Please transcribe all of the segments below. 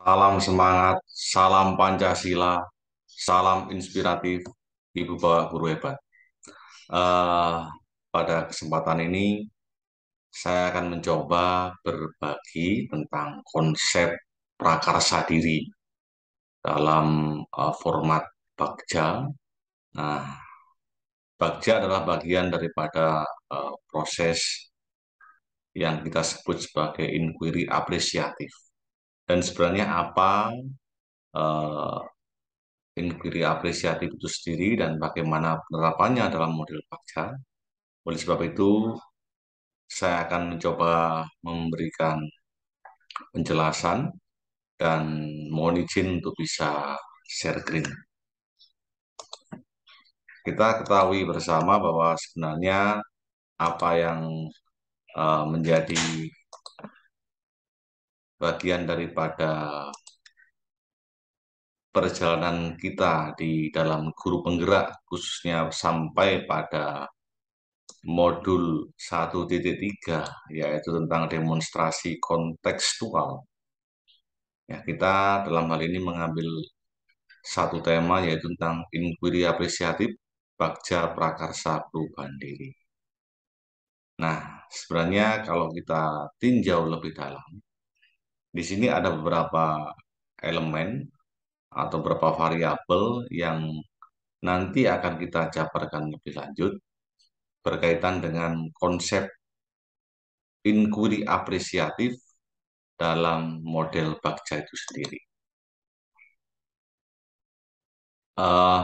Salam semangat, salam Pancasila, salam inspiratif, Ibu Bapak Guru Hebat. Uh, pada kesempatan ini, saya akan mencoba berbagi tentang konsep prakarsa diri dalam uh, format bagja. Nah, bagja adalah bagian daripada uh, proses yang kita sebut sebagai inquiry apresiatif dan sebenarnya apa uh, inquiry apresiatif itu sendiri dan bagaimana penerapannya dalam model paksa. Oleh sebab itu, saya akan mencoba memberikan penjelasan dan mohon izin untuk bisa share screen. Kita ketahui bersama bahwa sebenarnya apa yang eh, menjadi bagian daripada perjalanan kita di dalam guru penggerak khususnya sampai pada modul 1.3 yaitu tentang demonstrasi kontekstual. Ya, kita dalam hal ini mengambil satu tema yaitu tentang inquiry apresiatif Bagja Prakarsa perubahan diri. Nah, sebenarnya kalau kita tinjau lebih dalam, di sini ada beberapa elemen atau beberapa variabel yang nanti akan kita jabarkan lebih lanjut berkaitan dengan konsep inquiry apresiatif dalam model Bagja itu sendiri. Eh,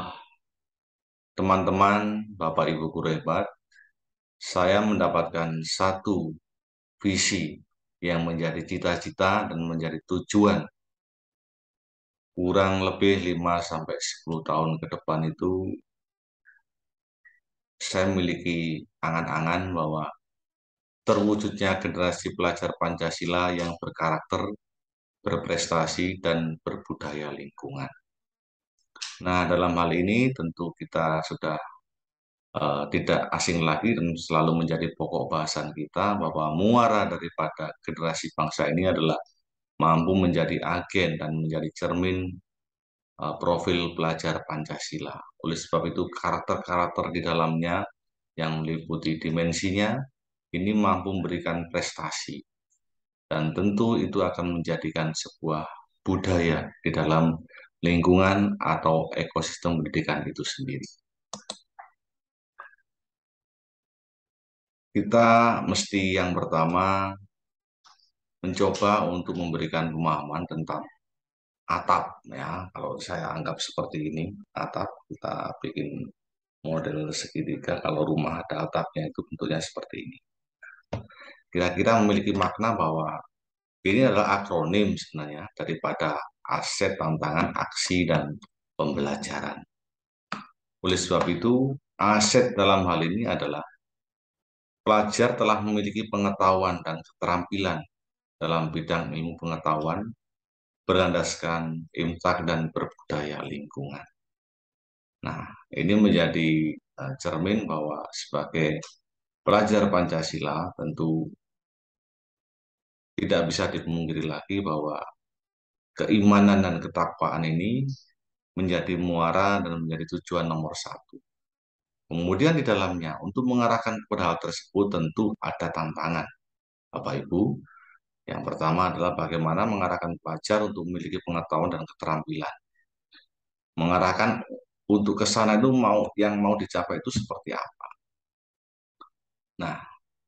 teman-teman, Bapak Ibu guru hebat, saya mendapatkan satu visi yang menjadi cita-cita dan menjadi tujuan kurang lebih 5 sampai 10 tahun ke depan itu saya memiliki angan-angan bahwa terwujudnya generasi pelajar Pancasila yang berkarakter, berprestasi dan berbudaya lingkungan. Nah, dalam hal ini tentu kita sudah Eh, tidak asing lagi dan selalu menjadi pokok bahasan kita bahwa muara daripada generasi bangsa ini adalah mampu menjadi agen dan menjadi cermin uh, profil pelajar Pancasila. Oleh sebab itu karakter-karakter di dalamnya yang meliputi dimensinya ini mampu memberikan prestasi dan tentu itu akan menjadikan sebuah budaya di dalam lingkungan atau ekosistem pendidikan itu sendiri. kita mesti yang pertama mencoba untuk memberikan pemahaman tentang atap ya kalau saya anggap seperti ini atap kita bikin model segitiga kalau rumah ada atapnya itu bentuknya seperti ini kira-kira memiliki makna bahwa ini adalah akronim sebenarnya daripada aset tantangan aksi dan pembelajaran oleh sebab itu aset dalam hal ini adalah pelajar telah memiliki pengetahuan dan keterampilan dalam bidang ilmu pengetahuan berlandaskan imtak dan berbudaya lingkungan. Nah, ini menjadi eh, cermin bahwa sebagai pelajar Pancasila tentu tidak bisa dipungkiri lagi bahwa keimanan dan ketakwaan ini menjadi muara dan menjadi tujuan nomor satu Kemudian di dalamnya, untuk mengarahkan kepada hal tersebut tentu ada tantangan. Bapak Ibu, yang pertama adalah bagaimana mengarahkan pelajar untuk memiliki pengetahuan dan keterampilan. Mengarahkan untuk ke sana itu mau yang mau dicapai itu seperti apa. Nah,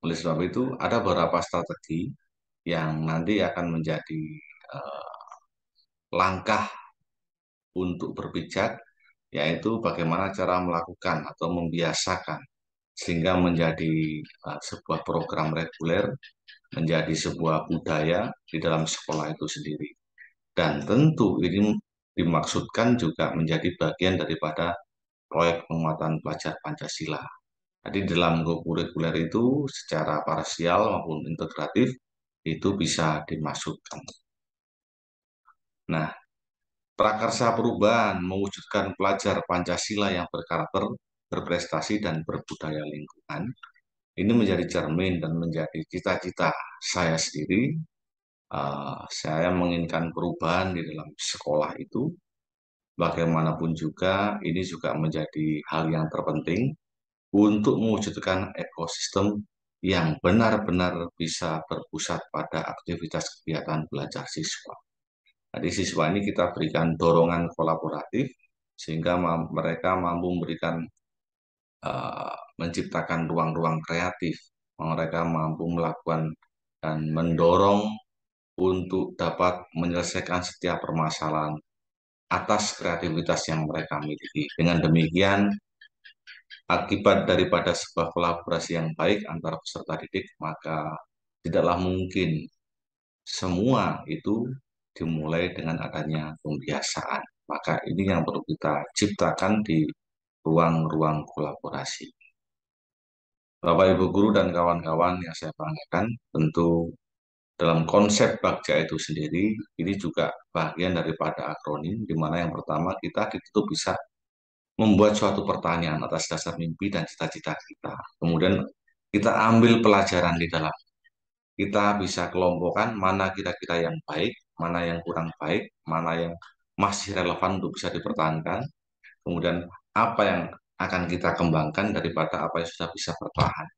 oleh sebab itu ada beberapa strategi yang nanti akan menjadi eh, langkah untuk berpijak yaitu bagaimana cara melakukan atau membiasakan sehingga menjadi eh, sebuah program reguler, menjadi sebuah budaya di dalam sekolah itu sendiri. Dan tentu ini dimaksudkan juga menjadi bagian daripada proyek penguatan pelajar Pancasila. Jadi dalam kurikuler itu secara parsial maupun integratif itu bisa dimasukkan. Nah, Prakarsa perubahan mewujudkan pelajar Pancasila yang berkarakter, berprestasi, dan berbudaya lingkungan. Ini menjadi cermin dan menjadi cita-cita saya sendiri. Uh, saya menginginkan perubahan di dalam sekolah itu. Bagaimanapun juga, ini juga menjadi hal yang terpenting untuk mewujudkan ekosistem yang benar-benar bisa berpusat pada aktivitas kegiatan belajar siswa. Jadi siswa ini kita berikan dorongan kolaboratif sehingga mereka mampu memberikan uh, menciptakan ruang-ruang kreatif. Mereka mampu melakukan dan mendorong untuk dapat menyelesaikan setiap permasalahan atas kreativitas yang mereka miliki. Dengan demikian, akibat daripada sebuah kolaborasi yang baik antara peserta didik, maka tidaklah mungkin semua itu dimulai dengan adanya pembiasaan. Maka ini yang perlu kita ciptakan di ruang-ruang kolaborasi. Bapak Ibu guru dan kawan-kawan yang saya banggakan, tentu dalam konsep bagja itu sendiri, ini juga bagian daripada akronim, di mana yang pertama kita itu bisa membuat suatu pertanyaan atas dasar mimpi dan cita-cita kita. Kemudian kita ambil pelajaran di dalam kita bisa kelompokkan mana kira-kira yang baik, mana yang kurang baik, mana yang masih relevan untuk bisa dipertahankan, kemudian apa yang akan kita kembangkan daripada apa yang sudah bisa bertahan.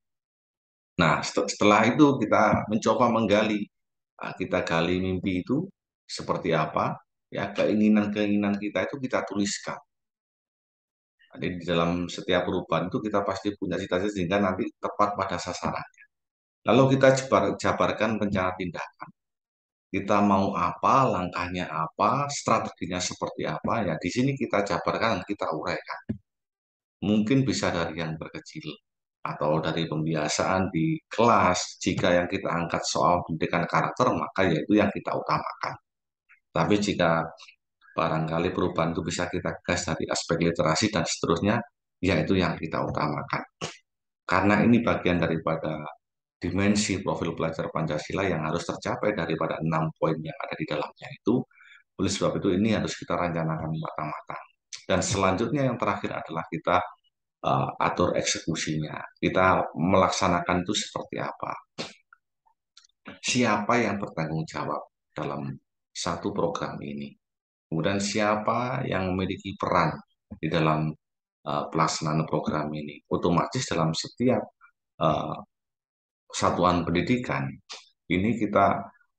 Nah, setelah itu kita mencoba menggali, ah, kita gali mimpi itu seperti apa, ya keinginan-keinginan kita itu kita tuliskan. Jadi di dalam setiap perubahan itu kita pasti punya cita-cita sehingga nanti tepat pada sasarannya. Lalu kita jabarkan rencana tindakan kita mau apa, langkahnya apa, strateginya seperti apa, ya di sini kita jabarkan, kita uraikan. Mungkin bisa dari yang berkecil, atau dari pembiasaan di kelas, jika yang kita angkat soal pendidikan karakter, maka yaitu yang kita utamakan. Tapi jika barangkali perubahan itu bisa kita gas dari aspek literasi dan seterusnya, yaitu yang kita utamakan. Karena ini bagian daripada dimensi profil pelajar Pancasila yang harus tercapai daripada enam poin yang ada di dalamnya itu. Oleh sebab itu ini harus kita rencanakan matang-matang. Dan selanjutnya yang terakhir adalah kita uh, atur eksekusinya. Kita melaksanakan itu seperti apa. Siapa yang bertanggung jawab dalam satu program ini? Kemudian siapa yang memiliki peran di dalam uh, pelaksanaan program ini? Otomatis dalam setiap uh, satuan pendidikan, ini kita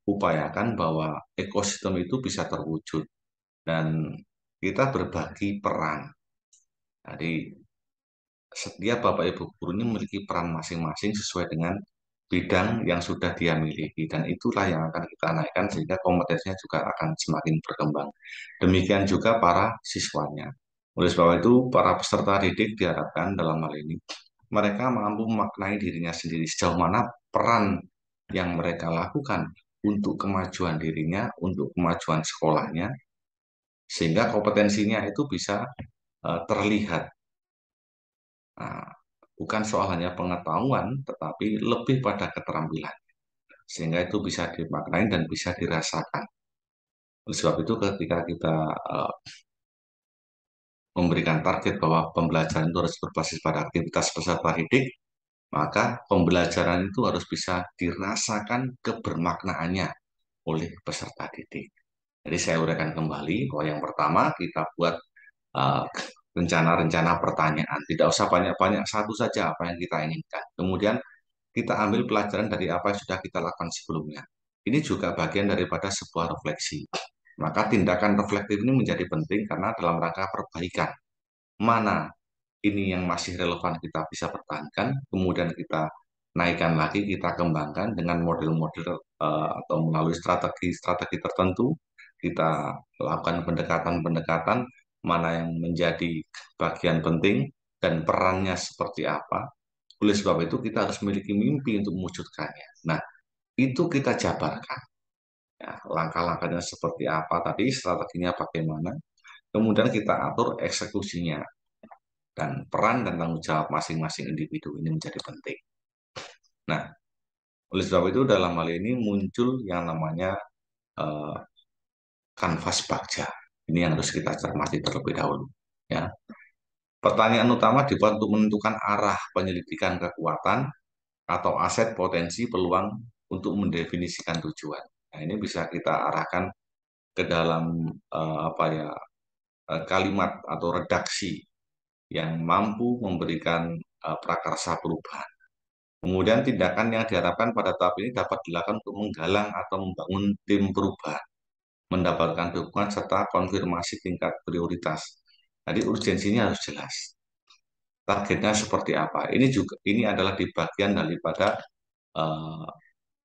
upayakan bahwa ekosistem itu bisa terwujud dan kita berbagi peran. Jadi setiap bapak ibu guru ini memiliki peran masing-masing sesuai dengan bidang yang sudah dia miliki dan itulah yang akan kita naikkan sehingga kompetensinya juga akan semakin berkembang. Demikian juga para siswanya. Oleh sebab itu, para peserta didik diharapkan dalam hal ini mereka mampu memaknai dirinya sendiri sejauh mana peran yang mereka lakukan untuk kemajuan dirinya, untuk kemajuan sekolahnya, sehingga kompetensinya itu bisa uh, terlihat. Nah, bukan soal hanya pengetahuan, tetapi lebih pada keterampilan, sehingga itu bisa dimaknai dan bisa dirasakan. Oleh sebab itu ketika kita uh, memberikan target bahwa pembelajaran itu harus berbasis pada aktivitas peserta didik, maka pembelajaran itu harus bisa dirasakan kebermaknaannya oleh peserta didik. Jadi saya uraikan kembali bahwa yang pertama kita buat rencana eh, rencana-rencana pertanyaan. Tidak usah banyak-banyak, satu saja apa yang kita inginkan. Kemudian kita ambil pelajaran dari apa yang sudah kita lakukan sebelumnya. Ini juga bagian daripada sebuah refleksi. Maka tindakan reflektif ini menjadi penting karena dalam rangka perbaikan. Mana ini yang masih relevan kita bisa pertahankan, kemudian kita naikkan lagi, kita kembangkan dengan model-model eh, atau melalui strategi-strategi tertentu, kita lakukan pendekatan-pendekatan mana yang menjadi bagian penting dan perannya seperti apa. Oleh sebab itu kita harus memiliki mimpi untuk mewujudkannya. Nah, itu kita jabarkan ya, langkah-langkahnya seperti apa tadi, strateginya bagaimana, kemudian kita atur eksekusinya, dan peran dan tanggung jawab masing-masing individu ini menjadi penting. Nah, oleh sebab itu dalam hal ini muncul yang namanya eh, kanvas kanvas bagja. Ini yang harus kita cermati terlebih dahulu. Ya. Pertanyaan utama dibuat untuk menentukan arah penyelidikan kekuatan atau aset potensi peluang untuk mendefinisikan tujuan. Nah, ini bisa kita arahkan ke dalam uh, apa ya uh, kalimat atau redaksi yang mampu memberikan uh, prakarsa perubahan. Kemudian tindakan yang diharapkan pada tahap ini dapat dilakukan untuk menggalang atau membangun tim perubahan, mendapatkan dukungan serta konfirmasi tingkat prioritas. Jadi urgensinya harus jelas. Targetnya seperti apa? Ini juga ini adalah di bagian daripada uh,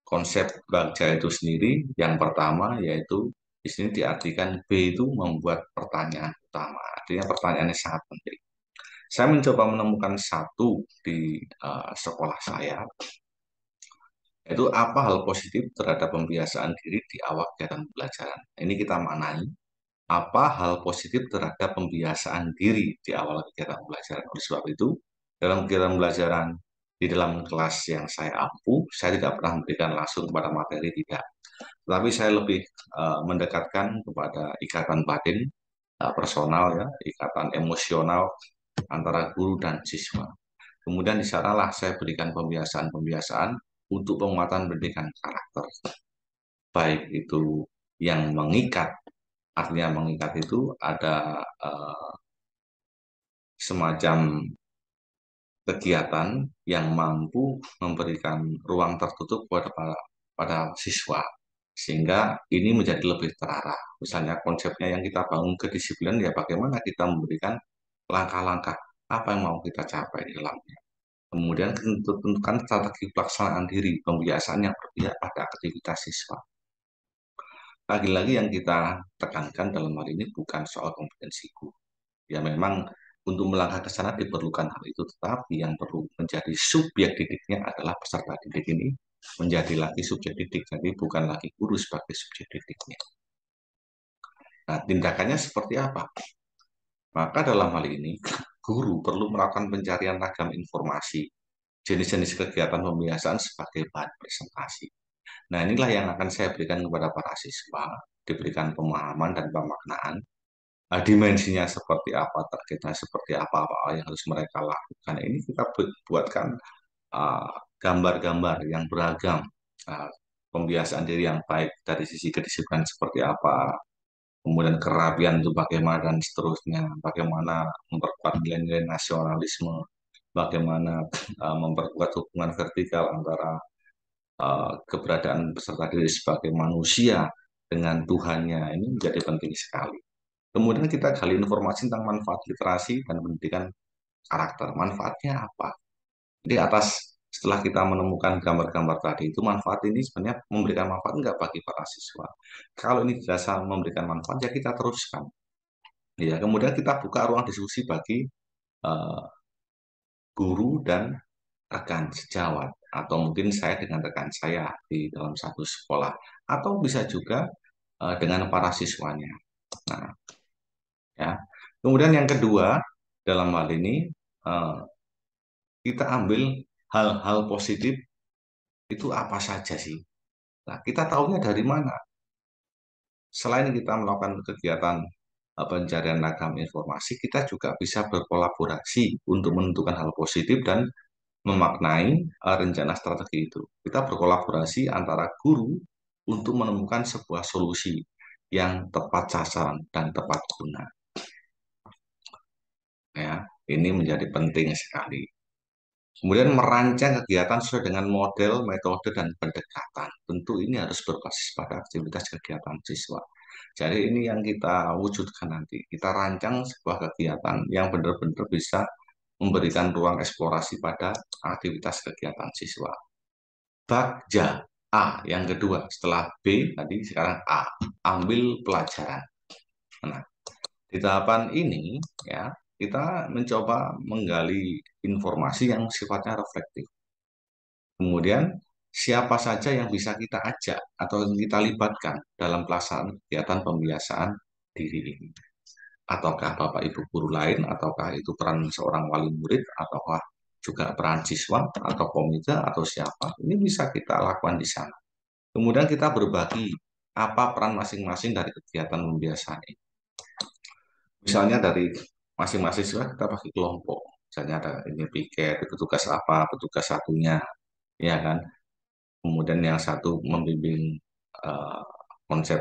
konsep bagja itu sendiri yang pertama yaitu di sini diartikan B itu membuat pertanyaan utama. Artinya pertanyaannya sangat penting. Saya mencoba menemukan satu di uh, sekolah saya, yaitu apa hal positif terhadap pembiasaan diri di awal kegiatan pembelajaran. Ini kita maknai, apa hal positif terhadap pembiasaan diri di awal kegiatan pembelajaran. Oleh sebab itu, dalam kegiatan pembelajaran di dalam kelas yang saya ampu, saya tidak pernah memberikan langsung kepada materi, tidak. Tapi saya lebih uh, mendekatkan kepada ikatan batin uh, personal, ya, ikatan emosional antara guru dan siswa. Kemudian di sanalah saya berikan pembiasaan-pembiasaan untuk penguatan pendidikan karakter. Baik itu yang mengikat, artinya mengikat itu ada uh, semacam kegiatan yang mampu memberikan ruang tertutup kepada para, pada siswa sehingga ini menjadi lebih terarah. Misalnya konsepnya yang kita bangun kedisiplinan ya bagaimana kita memberikan langkah-langkah apa yang mau kita capai di dalamnya. Kemudian tentukan strategi pelaksanaan diri, pembiasaan yang berpihak pada aktivitas siswa. Lagi-lagi yang kita tekankan dalam hal ini bukan soal kompetensi guru. Ya memang untuk melangkah ke sana diperlukan hal itu, tetapi yang perlu menjadi subjek didiknya adalah peserta didik ini menjadi lagi subjek didik, jadi bukan lagi guru sebagai subjek didiknya. Nah, tindakannya seperti apa? Maka dalam hal ini, guru perlu melakukan pencarian ragam informasi, jenis-jenis kegiatan pembiasaan sebagai bahan presentasi. Nah, inilah yang akan saya berikan kepada para siswa, diberikan pemahaman dan pemaknaan uh, dimensinya seperti apa, targetnya seperti apa, apa yang harus mereka lakukan. Ini kita buatkan ah, gambar-gambar uh, yang beragam, uh, pembiasaan diri yang baik dari sisi kedisiplinan seperti apa, kemudian kerapian itu bagaimana dan seterusnya, bagaimana memperkuat nilai-nilai nasionalisme, bagaimana uh, memperkuat hubungan vertikal antara uh, keberadaan peserta diri sebagai manusia dengan Tuhannya ini menjadi penting sekali. Kemudian kita gali informasi tentang manfaat literasi dan pendidikan karakter. Manfaatnya apa? Di atas setelah kita menemukan gambar-gambar tadi itu manfaat ini sebenarnya memberikan manfaat enggak bagi para siswa. Kalau ini dirasa memberikan manfaat ya kita teruskan. Ya, kemudian kita buka ruang diskusi bagi uh, guru dan rekan sejawat atau mungkin saya dengan rekan saya di dalam satu sekolah atau bisa juga uh, dengan para siswanya. Nah, ya kemudian yang kedua dalam hal ini eh, kita ambil hal-hal positif itu apa saja sih nah kita tahunya dari mana selain kita melakukan kegiatan eh, pencarian ragam informasi, kita juga bisa berkolaborasi untuk menentukan hal positif dan memaknai eh, rencana strategi itu. Kita berkolaborasi antara guru untuk menemukan sebuah solusi yang tepat sasaran dan tepat guna ya ini menjadi penting sekali. Kemudian merancang kegiatan sesuai dengan model, metode, dan pendekatan. Tentu ini harus berbasis pada aktivitas kegiatan siswa. Jadi ini yang kita wujudkan nanti. Kita rancang sebuah kegiatan yang benar-benar bisa memberikan ruang eksplorasi pada aktivitas kegiatan siswa. Bagja A yang kedua setelah B tadi sekarang A ambil pelajaran. Nah, di tahapan ini ya kita mencoba menggali informasi yang sifatnya reflektif. Kemudian siapa saja yang bisa kita ajak atau kita libatkan dalam pelaksanaan kegiatan pembiasaan diri ini. Ataukah Bapak Ibu guru lain, ataukah itu peran seorang wali murid, ataukah juga peran siswa, atau komite, atau siapa. Ini bisa kita lakukan di sana. Kemudian kita berbagi apa peran masing-masing dari kegiatan pembiasaan ini. Misalnya dari masing-masing siswa kita pakai kelompok misalnya ada ini piket petugas apa petugas satunya ya kan kemudian yang satu membimbing uh, konsep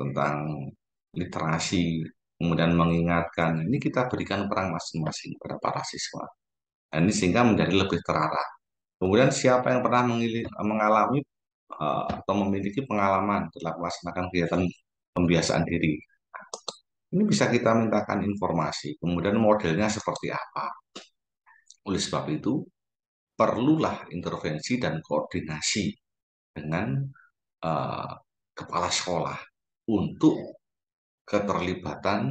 tentang literasi kemudian mengingatkan ini kita berikan perang masing-masing pada para siswa nah, ini sehingga menjadi lebih terarah kemudian siapa yang pernah mengalami uh, atau memiliki pengalaman dalam melaksanakan kegiatan pembiasaan diri ini bisa kita mintakan informasi, kemudian modelnya seperti apa. Oleh sebab itu, perlulah intervensi dan koordinasi dengan uh, kepala sekolah untuk keterlibatan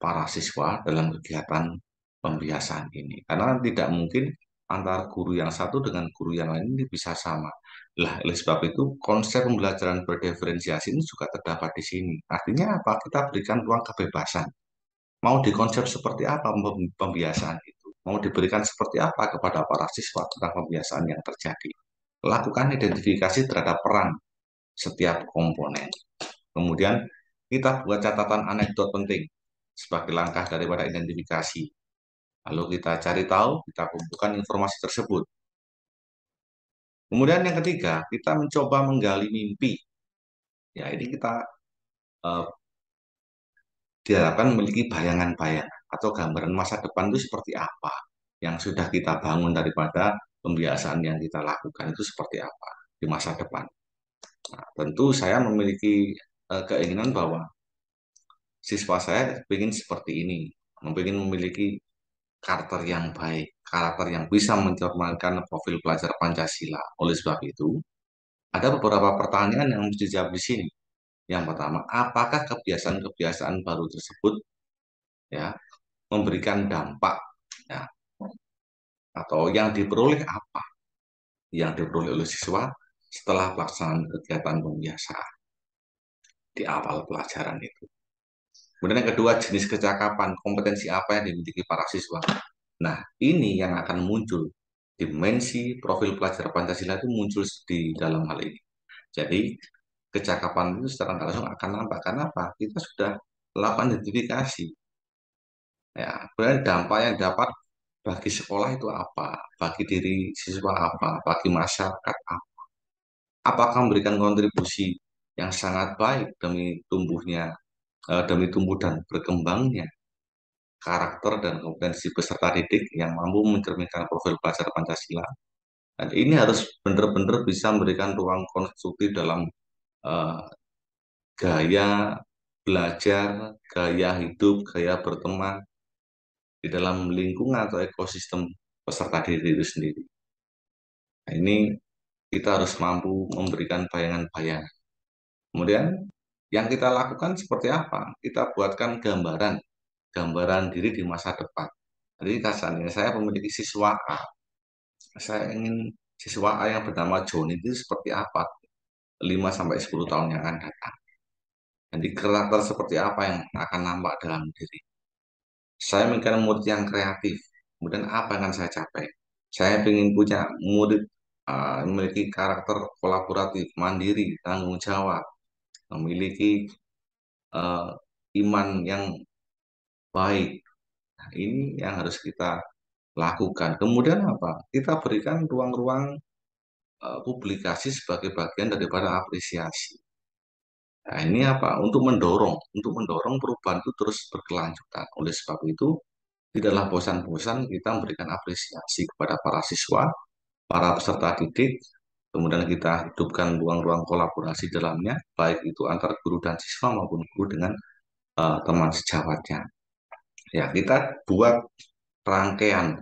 para siswa dalam kegiatan pembiasaan ini. Karena tidak mungkin antara guru yang satu dengan guru yang lain ini bisa sama. Lah, oleh sebab itu konsep pembelajaran berdiferensiasi ini juga terdapat di sini. Artinya apa? Kita berikan ruang kebebasan. Mau dikonsep seperti apa pembiasaan itu? Mau diberikan seperti apa kepada para siswa tentang pembiasaan yang terjadi? Lakukan identifikasi terhadap peran setiap komponen. Kemudian kita buat catatan anekdot penting sebagai langkah daripada identifikasi. Lalu kita cari tahu, kita kumpulkan informasi tersebut Kemudian yang ketiga, kita mencoba menggali mimpi. Ya, ini kita uh, diharapkan memiliki bayangan-bayangan atau gambaran masa depan itu seperti apa yang sudah kita bangun daripada pembiasaan yang kita lakukan itu seperti apa di masa depan. Nah, tentu saya memiliki uh, keinginan bahwa siswa saya ingin seperti ini, ingin memiliki karakter yang baik, karakter yang bisa mencerminkan profil pelajar Pancasila. Oleh sebab itu, ada beberapa pertanyaan yang harus dijawab di sini. Yang pertama, apakah kebiasaan-kebiasaan baru tersebut ya memberikan dampak ya, atau yang diperoleh apa yang diperoleh oleh siswa setelah pelaksanaan kegiatan pembiasaan di awal pelajaran itu. Kemudian yang kedua jenis kecakapan, kompetensi apa yang dimiliki para siswa. Nah, ini yang akan muncul dimensi profil pelajar Pancasila itu muncul di dalam hal ini. Jadi kecakapan itu secara langsung akan nampak. karena apa? Kita sudah lakukan identifikasi. Ya, kemudian dampak yang dapat bagi sekolah itu apa? Bagi diri siswa apa? Bagi masyarakat apa? Apakah memberikan kontribusi yang sangat baik demi tumbuhnya Eh, demi tumbuh dan berkembangnya karakter dan kompetensi peserta didik yang mampu mencerminkan profil pelajar Pancasila. Dan ini harus benar-benar bisa memberikan ruang konstruktif dalam uh, gaya belajar, gaya hidup, gaya berteman di dalam lingkungan atau ekosistem peserta didik itu sendiri. Nah, ini kita harus mampu memberikan bayangan-bayangan. Kemudian yang kita lakukan seperti apa? Kita buatkan gambaran, gambaran diri di masa depan. Jadi kasarnya saya memiliki siswa A. Saya ingin siswa A yang bernama John itu seperti apa? 5 sampai 10 tahun yang akan datang. Jadi karakter seperti apa yang akan nampak dalam diri. Saya menginginkan murid yang kreatif. Kemudian apa yang akan saya capai? Saya ingin punya murid uh, memiliki karakter kolaboratif, mandiri, tanggung jawab, memiliki uh, iman yang baik. Nah, ini yang harus kita lakukan. Kemudian apa? Kita berikan ruang-ruang uh, publikasi sebagai bagian daripada apresiasi. Nah, ini apa? Untuk mendorong, untuk mendorong perubahan itu terus berkelanjutan. Oleh sebab itu, tidaklah bosan-bosan kita memberikan apresiasi kepada para siswa, para peserta didik, Kemudian kita hidupkan ruang-ruang kolaborasi dalamnya, baik itu antar guru dan siswa maupun guru dengan uh, teman sejawatnya. Ya, kita buat rangkaian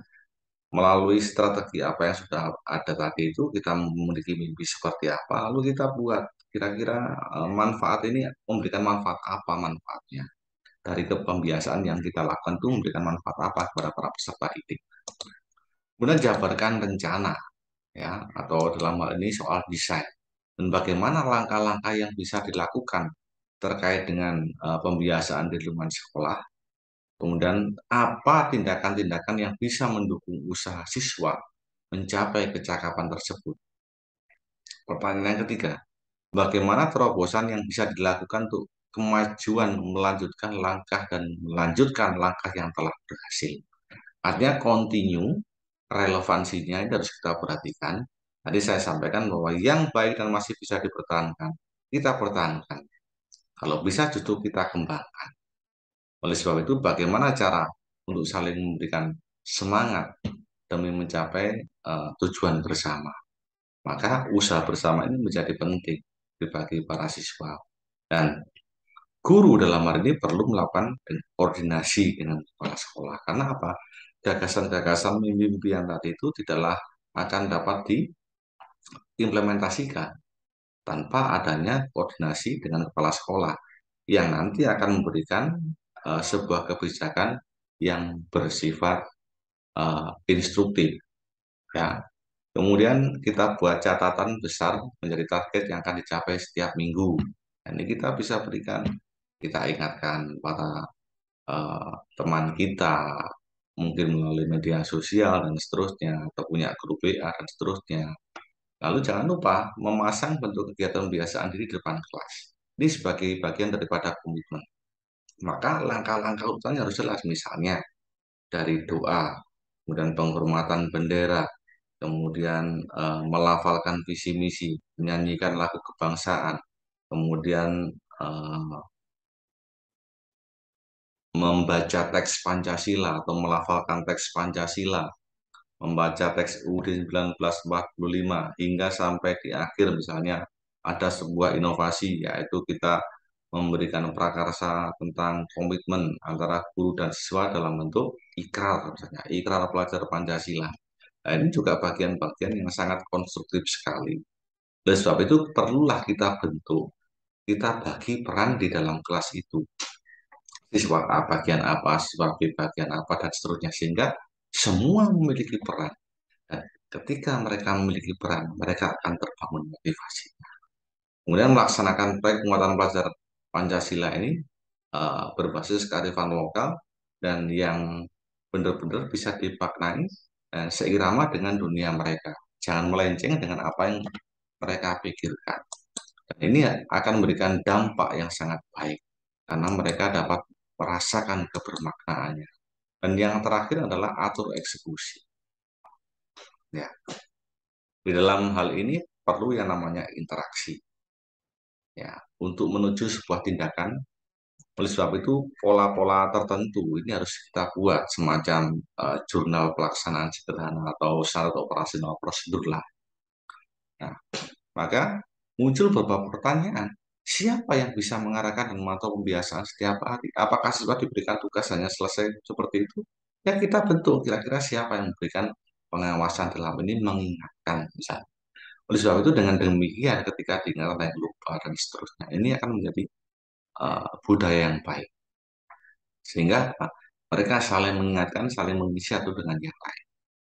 melalui strategi apa yang sudah ada tadi itu kita memiliki mimpi seperti apa lalu kita buat kira-kira eh, manfaat ini memberikan manfaat apa manfaatnya dari kepembiasaan yang kita lakukan itu memberikan manfaat apa kepada para peserta didik kemudian jabarkan rencana ya atau dalam hal ini soal desain dan bagaimana langkah-langkah yang bisa dilakukan terkait dengan uh, pembiasaan di lingkungan sekolah kemudian apa tindakan-tindakan yang bisa mendukung usaha siswa mencapai kecakapan tersebut pertanyaan yang ketiga bagaimana terobosan yang bisa dilakukan untuk kemajuan melanjutkan langkah dan melanjutkan langkah yang telah berhasil artinya continue relevansinya ini harus kita perhatikan. Tadi saya sampaikan bahwa yang baik dan masih bisa dipertahankan, kita pertahankan. Kalau bisa justru kita kembangkan. Oleh sebab itu, bagaimana cara untuk saling memberikan semangat demi mencapai uh, tujuan bersama. Maka usaha bersama ini menjadi penting bagi para siswa. Dan guru dalam hal ini perlu melakukan koordinasi dengan kepala sekolah. Karena apa? gagasan-gagasan mimpi yang tadi itu tidaklah akan dapat diimplementasikan tanpa adanya koordinasi dengan kepala sekolah yang nanti akan memberikan uh, sebuah kebijakan yang bersifat uh, instruktif. Ya. Kemudian kita buat catatan besar menjadi target yang akan dicapai setiap minggu. Nah, ini kita bisa berikan, kita ingatkan pada uh, eh, teman kita, mungkin melalui media sosial dan seterusnya, atau punya grup WA dan seterusnya. Lalu jangan lupa memasang bentuk kegiatan pembiasaan diri di depan kelas. Ini sebagai bagian daripada komitmen. Maka langkah-langkah utamanya harus jelas, misalnya dari doa, kemudian penghormatan bendera, kemudian eh, melafalkan visi misi, menyanyikan lagu kebangsaan, kemudian eh, membaca teks Pancasila atau melafalkan teks Pancasila, membaca teks UUD 1945 hingga sampai di akhir misalnya ada sebuah inovasi yaitu kita memberikan prakarsa tentang komitmen antara guru dan siswa dalam bentuk ikrar misalnya ikrar pelajar Pancasila. Nah, ini juga bagian-bagian yang sangat konstruktif sekali. Oleh sebab itu perlulah kita bentuk, kita bagi peran di dalam kelas itu siswa A ah, bagian apa, siswa B bagian apa, dan seterusnya. Sehingga semua memiliki peran. Dan ketika mereka memiliki peran, mereka akan terbangun motivasi. Kemudian melaksanakan proyek penguatan pelajar Pancasila ini uh, berbasis kearifan lokal dan yang benar-benar bisa dipaknai dan eh, seirama dengan dunia mereka. Jangan melenceng dengan apa yang mereka pikirkan. Dan ini akan memberikan dampak yang sangat baik karena mereka dapat merasakan kebermaknaannya. Dan yang terakhir adalah atur eksekusi. Ya. Di dalam hal ini perlu yang namanya interaksi. Ya, untuk menuju sebuah tindakan, oleh sebab itu pola-pola tertentu ini harus kita buat semacam uh, jurnal pelaksanaan sederhana atau syarat operasional prosedur lah. Nah, maka muncul beberapa pertanyaan Siapa yang bisa mengarahkan dan memantau pembiasaan setiap hari? Apakah siswa diberikan tugas hanya selesai seperti itu? Ya kita bentuk kira-kira siapa yang memberikan pengawasan dalam ini mengingatkan misalnya. Oleh sebab itu dengan demikian ketika diingat yang lupa dan seterusnya ini akan menjadi uh, budaya yang baik. Sehingga uh, mereka saling mengingatkan, saling mengisi satu dengan yang lain.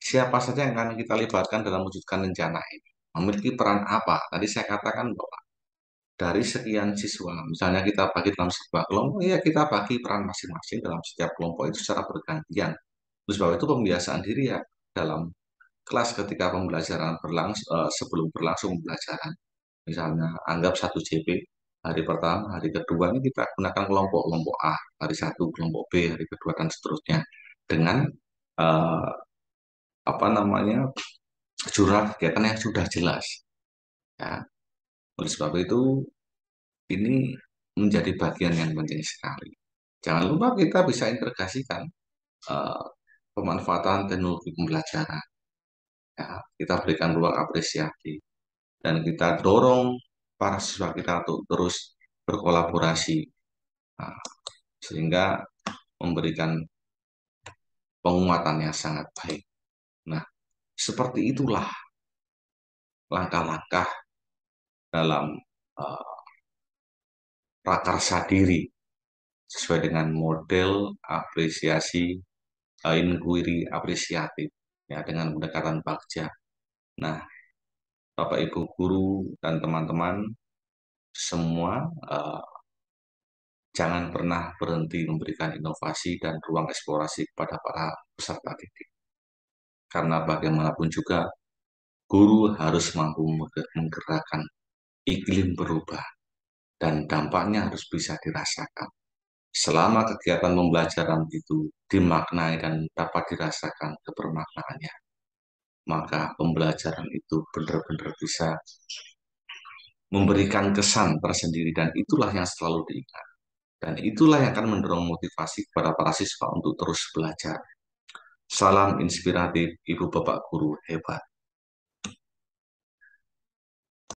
Siapa saja yang akan kita libatkan dalam wujudkan rencana ini? Memiliki peran apa? Tadi saya katakan bahwa dari sekian siswa. Misalnya kita bagi dalam sebuah kelompok, ya kita bagi peran masing-masing dalam setiap kelompok itu secara bergantian. Terus bahwa itu pembiasaan diri ya dalam kelas ketika pembelajaran berlangsung eh, sebelum berlangsung pembelajaran. Misalnya anggap satu JP hari pertama, hari kedua ini kita gunakan kelompok-kelompok A, hari satu kelompok B, hari kedua dan seterusnya dengan eh, apa namanya jurnal kegiatan yang sudah jelas. Ya, oleh sebab itu, ini menjadi bagian yang penting sekali. Jangan lupa kita bisa integrasikan uh, pemanfaatan teknologi pembelajaran. Ya, kita berikan ruang apresiasi dan kita dorong para siswa kita untuk terus berkolaborasi nah, sehingga memberikan penguatan yang sangat baik. Nah, seperti itulah langkah-langkah dalam uh, eh, prakarsa diri sesuai dengan model apresiasi uh, inquiry apresiatif ya dengan pendekatan bagja. Nah, Bapak Ibu guru dan teman-teman semua uh, jangan pernah berhenti memberikan inovasi dan ruang eksplorasi kepada para peserta didik. Karena bagaimanapun juga guru harus mampu menggerakkan iklim berubah, dan dampaknya harus bisa dirasakan. Selama kegiatan pembelajaran itu dimaknai dan dapat dirasakan kebermaknaannya, maka pembelajaran itu benar-benar bisa memberikan kesan tersendiri dan itulah yang selalu diingat. Dan itulah yang akan mendorong motivasi kepada para siswa untuk terus belajar. Salam inspiratif Ibu Bapak Guru hebat.